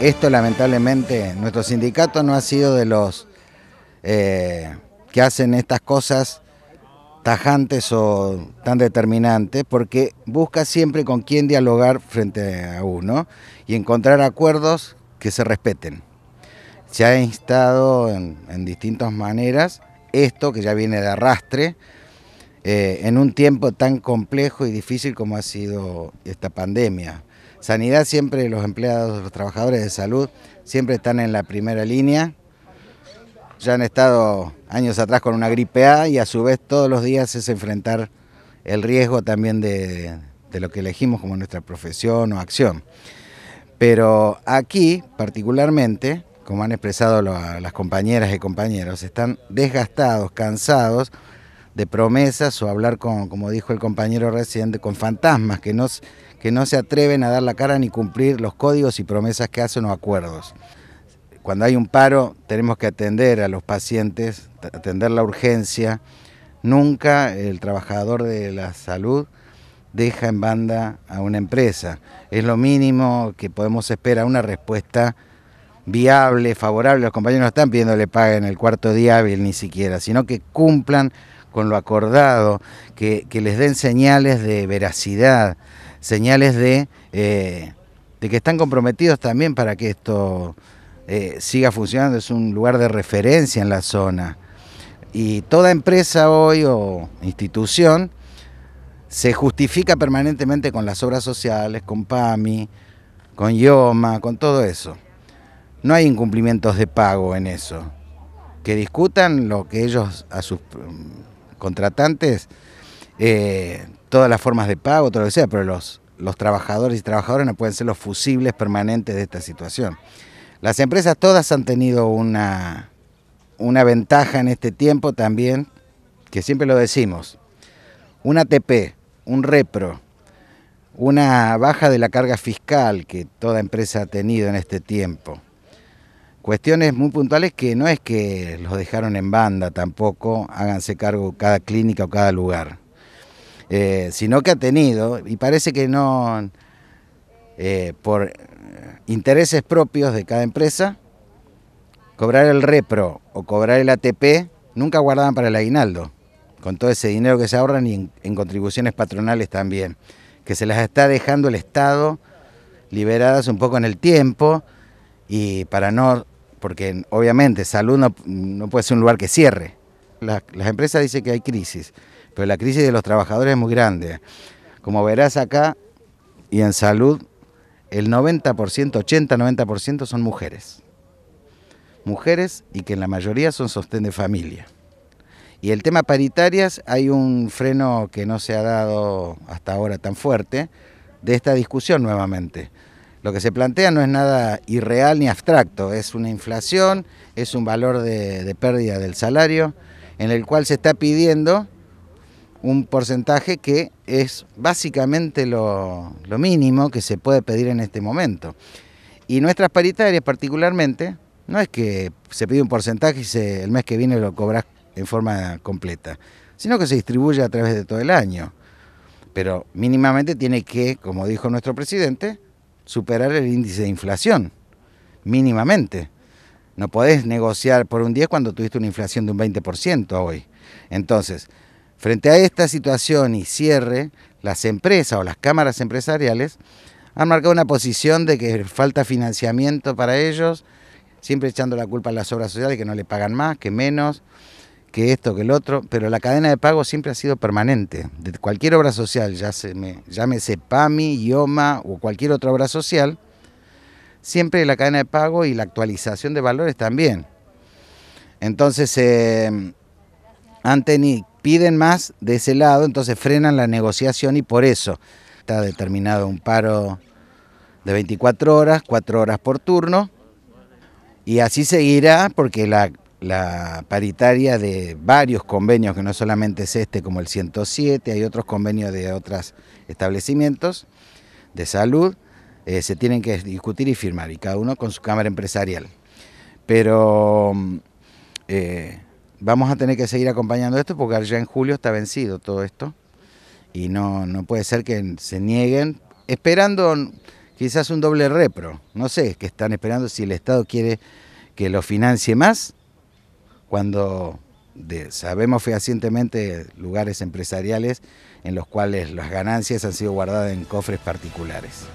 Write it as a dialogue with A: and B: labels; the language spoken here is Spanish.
A: Esto lamentablemente, nuestro sindicato no ha sido de los eh, que hacen estas cosas tajantes o tan determinantes, porque busca siempre con quién dialogar frente a uno y encontrar acuerdos que se respeten. Se ha instado en, distintas maneras esto que ya viene de arrastre eh, en un tiempo tan complejo y difícil como ha sido esta pandemia. Sanidad siempre, los empleados, los trabajadores de salud, siempre están en la primera línea. Ya han estado años atrás con una gripe A y a su vez todos los días es enfrentar el riesgo también de, de lo que elegimos como nuestra profesión o acción. Pero aquí, particularmente, como han expresado las compañeras y compañeros, están desgastados, cansados, de promesas o hablar con, como dijo el compañero reciente, con fantasmas que no, que no se atreven a dar la cara ni cumplir los códigos y promesas que hacen o acuerdos. Cuando hay un paro tenemos que atender a los pacientes, atender la urgencia. Nunca el trabajador de la salud deja en banda a una empresa. Es lo mínimo que podemos esperar, una respuesta viable, favorable. Los compañeros no están pidiendo le paguen el cuarto día hábil ni siquiera, sino que cumplan con lo acordado, que, les den señales de veracidad, señales de, eh, de que están comprometidos también para que esto eh, siga funcionando, es un lugar de referencia en la zona. Y toda empresa hoy o institución se justifica permanentemente con las obras sociales, con PAMI, con IOMA, con todo eso. No hay incumplimientos de pago en eso. Que discutan lo que ellos a sus contratantes, eh, todas las formas de pago, todo lo que sea, pero los, trabajadores y trabajadoras no pueden ser los fusibles permanentes de esta situación. Las empresas todas han tenido una, una ventaja en este tiempo también, que siempre lo decimos, un ATP, un repro, una baja de la carga fiscal que toda empresa ha tenido en este tiempo. Cuestiones muy puntuales que no es que los dejaron en banda tampoco, háganse cargo cada clínica o cada lugar, eh, sino que ha tenido, y parece que no, eh, por intereses propios de cada empresa, cobrar el repro o cobrar el ATP, nunca guardaban para el aguinaldo, con todo ese dinero que se ahorran y en contribuciones patronales también, que se las está dejando el Estado liberadas un poco en el tiempo y para no porque obviamente salud no, puede ser un lugar que cierre. Las, las empresas dicen que hay crisis, pero la crisis de los trabajadores es muy grande. Como verás acá y en salud, el 90%, 80-90% son mujeres. Mujeres y que en la mayoría son sostén de familia. Y el tema paritarias, hay un freno que no se ha dado hasta ahora tan fuerte de esta discusión nuevamente. Lo que se plantea no es nada irreal ni abstracto, es una inflación, es un valor de, pérdida del salario, en el cual se está pidiendo un porcentaje que es básicamente lo, mínimo que se puede pedir en este momento. Y nuestras paritarias particularmente, no es que se pide un porcentaje y el mes que viene lo cobras en forma completa, sino que se distribuye a través de todo el año. Pero mínimamente tiene que, como dijo nuestro presidente, superar el índice de inflación, mínimamente. No podés negociar por un 10 cuando tuviste una inflación de un 20% hoy. Entonces, frente a esta situación y cierre, las empresas o las cámaras empresariales han marcado una posición de que falta financiamiento para ellos, siempre echando la culpa a las obras sociales, que no le pagan más, que menos que esto, que el otro, pero la cadena de pago siempre ha sido permanente. De cualquier obra social, ya se me, llámese PAMI, IOMA o cualquier otra obra social, siempre la cadena de pago y la actualización de valores también. Entonces, eh, ni piden más de ese lado, entonces frenan la negociación y por eso está determinado un paro de 24 horas, 4 horas por turno, y así seguirá porque la la paritaria de varios convenios, que no solamente es este, como el 107, hay otros convenios de otros establecimientos de salud, eh, se tienen que discutir y firmar, y cada uno con su cámara empresarial. Pero mm, eh, vamos a tener que seguir acompañando esto porque ya en julio está vencido todo esto, y no, no puede ser que se nieguen, esperando quizás un doble repro, no sé, que están esperando si el Estado quiere que lo financie más cuando sabemos fehacientemente lugares empresariales en los cuales las ganancias han sido guardadas en cofres particulares.